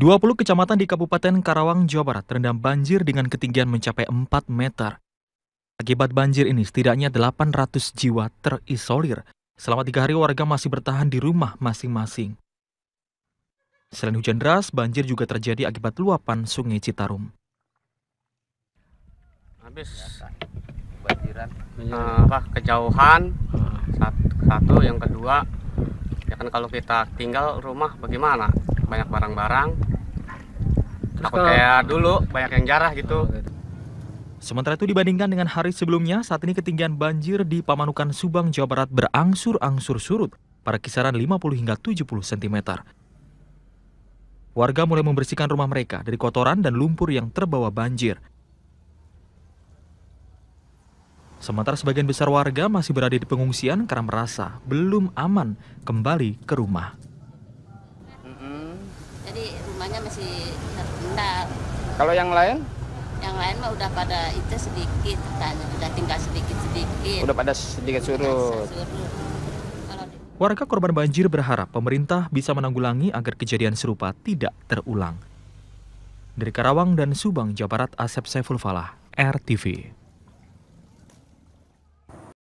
20 kecamatan di Kabupaten Karawang, Jawa Barat terendam banjir dengan ketinggian mencapai 4 meter. Akibat banjir ini, setidaknya 800 jiwa terisolir. Selama tiga hari, warga masih bertahan di rumah masing-masing. Selain hujan deras, banjir juga terjadi akibat luapan sungai Citarum. Habis banjiran, uh, apa kejauhan satu, yang kedua ya kan kalau kita tinggal rumah bagaimana banyak barang-barang Takut kayak dulu banyak yang jarah gitu. Oh, gitu. Sementara itu dibandingkan dengan hari sebelumnya, saat ini ketinggian banjir di Pamanukan, Subang, Jawa Barat berangsur-angsur surut pada kisaran 50 hingga 70 cm. Warga mulai membersihkan rumah mereka dari kotoran dan lumpur yang terbawa banjir. Sementara sebagian besar warga masih berada di pengungsian karena merasa belum aman kembali ke rumah. Jadi rumahnya masih sendal. Kalau yang lain? Yang lain mah udah pada itu sedikit, tanya udah tinggal sedikit-sedikit. Udah pada sedikit surut. Warga korban banjir berharap pemerintah bisa menanggulangi agar kejadian serupa tidak terulang. Dari Karawang dan Subang, Jawa Barat, Asep Saiful Falah, RTV.